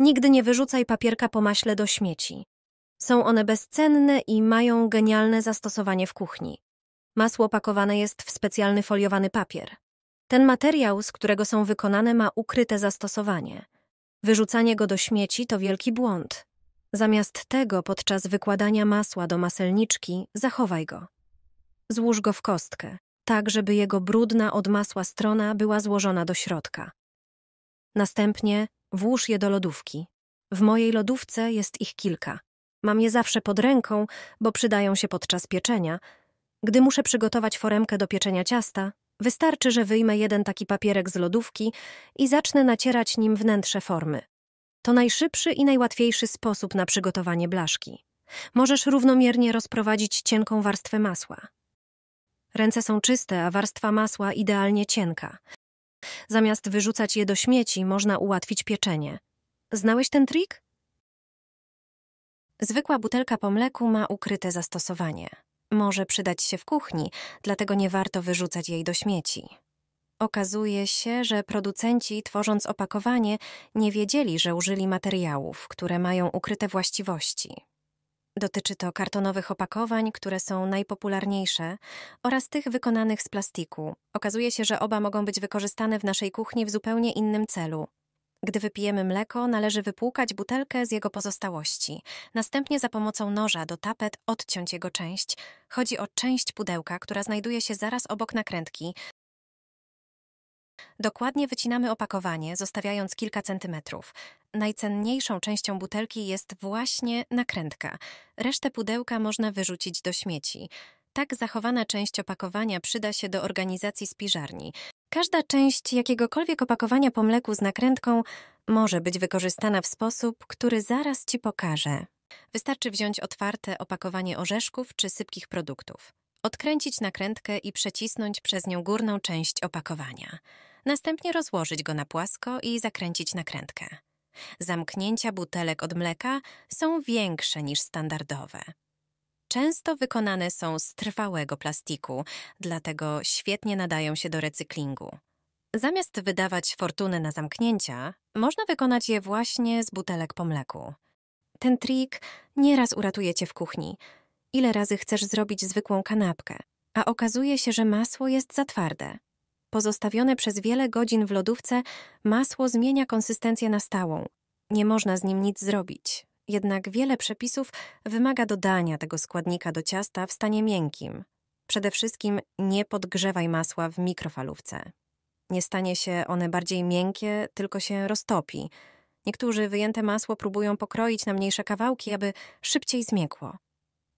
Nigdy nie wyrzucaj papierka po maśle do śmieci. Są one bezcenne i mają genialne zastosowanie w kuchni. Masło pakowane jest w specjalny foliowany papier. Ten materiał, z którego są wykonane, ma ukryte zastosowanie. Wyrzucanie go do śmieci to wielki błąd. Zamiast tego, podczas wykładania masła do maselniczki, zachowaj go. Złóż go w kostkę, tak żeby jego brudna od masła strona była złożona do środka. Następnie Włóż je do lodówki. W mojej lodówce jest ich kilka. Mam je zawsze pod ręką, bo przydają się podczas pieczenia. Gdy muszę przygotować foremkę do pieczenia ciasta, wystarczy, że wyjmę jeden taki papierek z lodówki i zacznę nacierać nim wnętrze formy. To najszybszy i najłatwiejszy sposób na przygotowanie blaszki. Możesz równomiernie rozprowadzić cienką warstwę masła. Ręce są czyste, a warstwa masła idealnie cienka. Zamiast wyrzucać je do śmieci, można ułatwić pieczenie. Znałeś ten trik? Zwykła butelka po mleku ma ukryte zastosowanie. Może przydać się w kuchni, dlatego nie warto wyrzucać jej do śmieci. Okazuje się, że producenci, tworząc opakowanie, nie wiedzieli, że użyli materiałów, które mają ukryte właściwości. Dotyczy to kartonowych opakowań, które są najpopularniejsze, oraz tych wykonanych z plastiku. Okazuje się, że oba mogą być wykorzystane w naszej kuchni w zupełnie innym celu. Gdy wypijemy mleko, należy wypłukać butelkę z jego pozostałości. Następnie za pomocą noża do tapet odciąć jego część. Chodzi o część pudełka, która znajduje się zaraz obok nakrętki, Dokładnie wycinamy opakowanie, zostawiając kilka centymetrów. Najcenniejszą częścią butelki jest właśnie nakrętka. Resztę pudełka można wyrzucić do śmieci. Tak zachowana część opakowania przyda się do organizacji spiżarni. Każda część jakiegokolwiek opakowania po mleku z nakrętką może być wykorzystana w sposób, który zaraz Ci pokażę. Wystarczy wziąć otwarte opakowanie orzeszków czy sypkich produktów, odkręcić nakrętkę i przecisnąć przez nią górną część opakowania. Następnie rozłożyć go na płasko i zakręcić nakrętkę. Zamknięcia butelek od mleka są większe niż standardowe. Często wykonane są z trwałego plastiku, dlatego świetnie nadają się do recyklingu. Zamiast wydawać fortunę na zamknięcia, można wykonać je właśnie z butelek po mleku. Ten trik nieraz uratuje cię w kuchni. Ile razy chcesz zrobić zwykłą kanapkę, a okazuje się, że masło jest za twarde. Pozostawione przez wiele godzin w lodówce, masło zmienia konsystencję na stałą. Nie można z nim nic zrobić. Jednak wiele przepisów wymaga dodania tego składnika do ciasta w stanie miękkim. Przede wszystkim nie podgrzewaj masła w mikrofalówce. Nie stanie się one bardziej miękkie, tylko się roztopi. Niektórzy wyjęte masło próbują pokroić na mniejsze kawałki, aby szybciej zmiękło.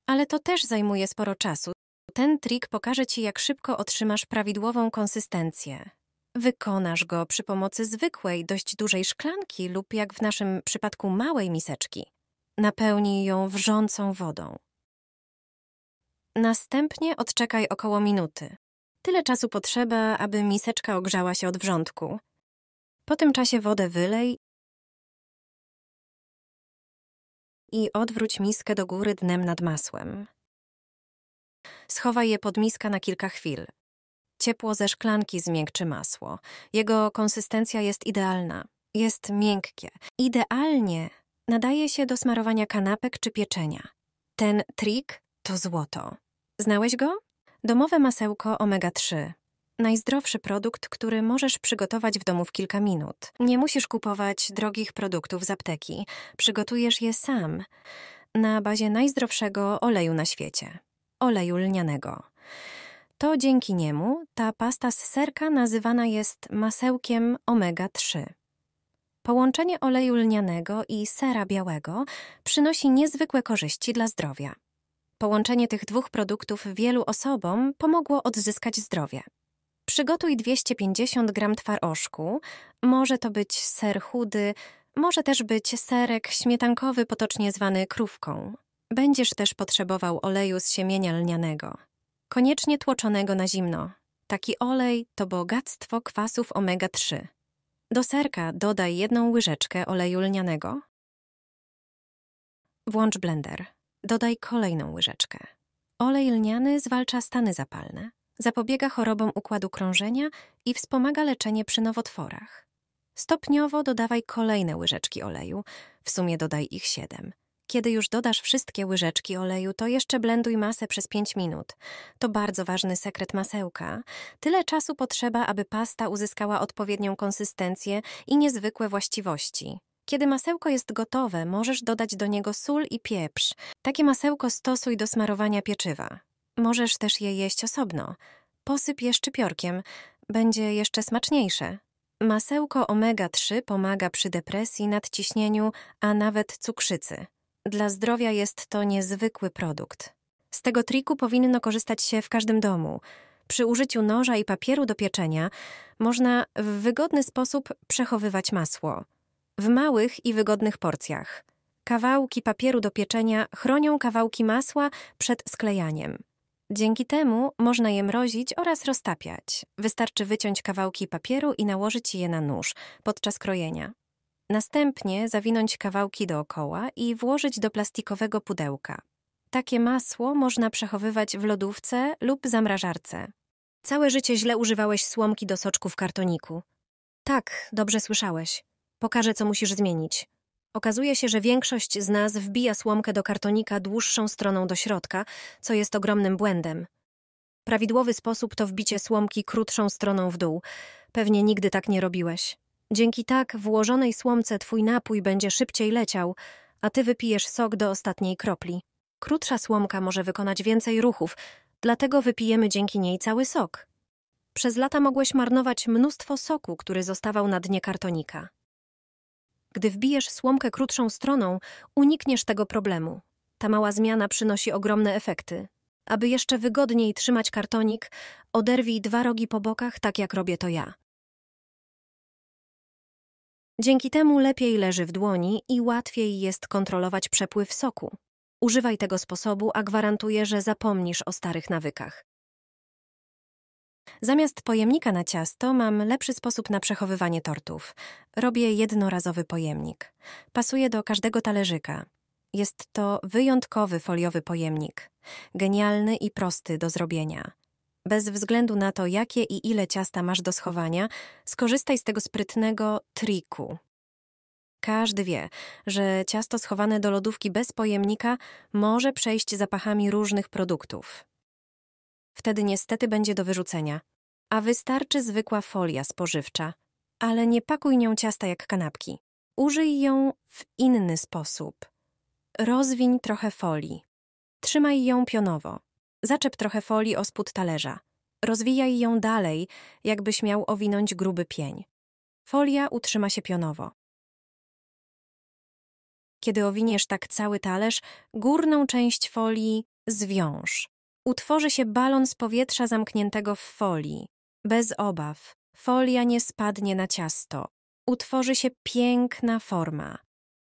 Ale to też zajmuje sporo czasu. Ten trik pokaże Ci, jak szybko otrzymasz prawidłową konsystencję. Wykonasz go przy pomocy zwykłej, dość dużej szklanki lub, jak w naszym przypadku, małej miseczki. Napełnij ją wrzącą wodą. Następnie odczekaj około minuty. Tyle czasu potrzeba, aby miseczka ogrzała się od wrzątku. Po tym czasie wodę wylej i odwróć miskę do góry dnem nad masłem. Schowaj je pod miska na kilka chwil. Ciepło ze szklanki zmiękczy masło. Jego konsystencja jest idealna. Jest miękkie. Idealnie nadaje się do smarowania kanapek czy pieczenia. Ten trik to złoto. Znałeś go? Domowe masełko omega-3. Najzdrowszy produkt, który możesz przygotować w domu w kilka minut. Nie musisz kupować drogich produktów z apteki. Przygotujesz je sam na bazie najzdrowszego oleju na świecie oleju lnianego. To dzięki niemu ta pasta z serka nazywana jest masełkiem omega-3. Połączenie oleju lnianego i sera białego przynosi niezwykłe korzyści dla zdrowia. Połączenie tych dwóch produktów wielu osobom pomogło odzyskać zdrowie. Przygotuj 250 g twarożku, może to być ser chudy, może też być serek śmietankowy potocznie zwany krówką. Będziesz też potrzebował oleju z siemienia lnianego, koniecznie tłoczonego na zimno. Taki olej to bogactwo kwasów omega-3. Do serka dodaj jedną łyżeczkę oleju lnianego. Włącz blender. Dodaj kolejną łyżeczkę. Olej lniany zwalcza stany zapalne, zapobiega chorobom układu krążenia i wspomaga leczenie przy nowotworach. Stopniowo dodawaj kolejne łyżeczki oleju, w sumie dodaj ich siedem. Kiedy już dodasz wszystkie łyżeczki oleju, to jeszcze blenduj masę przez 5 minut. To bardzo ważny sekret masełka. Tyle czasu potrzeba, aby pasta uzyskała odpowiednią konsystencję i niezwykłe właściwości. Kiedy masełko jest gotowe, możesz dodać do niego sól i pieprz. Takie masełko stosuj do smarowania pieczywa. Możesz też je jeść osobno. Posyp je szczypiorkiem. Będzie jeszcze smaczniejsze. Masełko omega-3 pomaga przy depresji, nadciśnieniu, a nawet cukrzycy. Dla zdrowia jest to niezwykły produkt. Z tego triku powinno korzystać się w każdym domu. Przy użyciu noża i papieru do pieczenia można w wygodny sposób przechowywać masło. W małych i wygodnych porcjach. Kawałki papieru do pieczenia chronią kawałki masła przed sklejaniem. Dzięki temu można je mrozić oraz roztapiać. Wystarczy wyciąć kawałki papieru i nałożyć je na nóż podczas krojenia. Następnie zawinąć kawałki dookoła i włożyć do plastikowego pudełka. Takie masło można przechowywać w lodówce lub zamrażarce. Całe życie źle używałeś słomki do soczku w kartoniku. Tak, dobrze słyszałeś. Pokażę, co musisz zmienić. Okazuje się, że większość z nas wbija słomkę do kartonika dłuższą stroną do środka, co jest ogromnym błędem. Prawidłowy sposób to wbicie słomki krótszą stroną w dół. Pewnie nigdy tak nie robiłeś. Dzięki tak włożonej słomce twój napój będzie szybciej leciał, a ty wypijesz sok do ostatniej kropli. Krótsza słomka może wykonać więcej ruchów, dlatego wypijemy dzięki niej cały sok. Przez lata mogłeś marnować mnóstwo soku, który zostawał na dnie kartonika. Gdy wbijesz słomkę krótszą stroną, unikniesz tego problemu. Ta mała zmiana przynosi ogromne efekty. Aby jeszcze wygodniej trzymać kartonik, oderwij dwa rogi po bokach, tak jak robię to ja. Dzięki temu lepiej leży w dłoni i łatwiej jest kontrolować przepływ soku. Używaj tego sposobu, a gwarantuję, że zapomnisz o starych nawykach. Zamiast pojemnika na ciasto mam lepszy sposób na przechowywanie tortów. Robię jednorazowy pojemnik. Pasuje do każdego talerzyka. Jest to wyjątkowy foliowy pojemnik. Genialny i prosty do zrobienia. Bez względu na to, jakie i ile ciasta masz do schowania, skorzystaj z tego sprytnego triku. Każdy wie, że ciasto schowane do lodówki bez pojemnika może przejść zapachami różnych produktów. Wtedy niestety będzie do wyrzucenia, a wystarczy zwykła folia spożywcza, ale nie pakuj nią ciasta jak kanapki. Użyj ją w inny sposób. Rozwiń trochę folii. Trzymaj ją pionowo. Zaczep trochę folii o spód talerza. Rozwijaj ją dalej, jakbyś miał owinąć gruby pień. Folia utrzyma się pionowo. Kiedy owiniesz tak cały talerz, górną część folii zwiąż. Utworzy się balon z powietrza zamkniętego w folii. Bez obaw, folia nie spadnie na ciasto. Utworzy się piękna forma.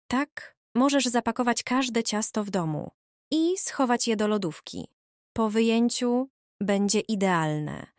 Tak możesz zapakować każde ciasto w domu i schować je do lodówki po wyjęciu będzie idealne.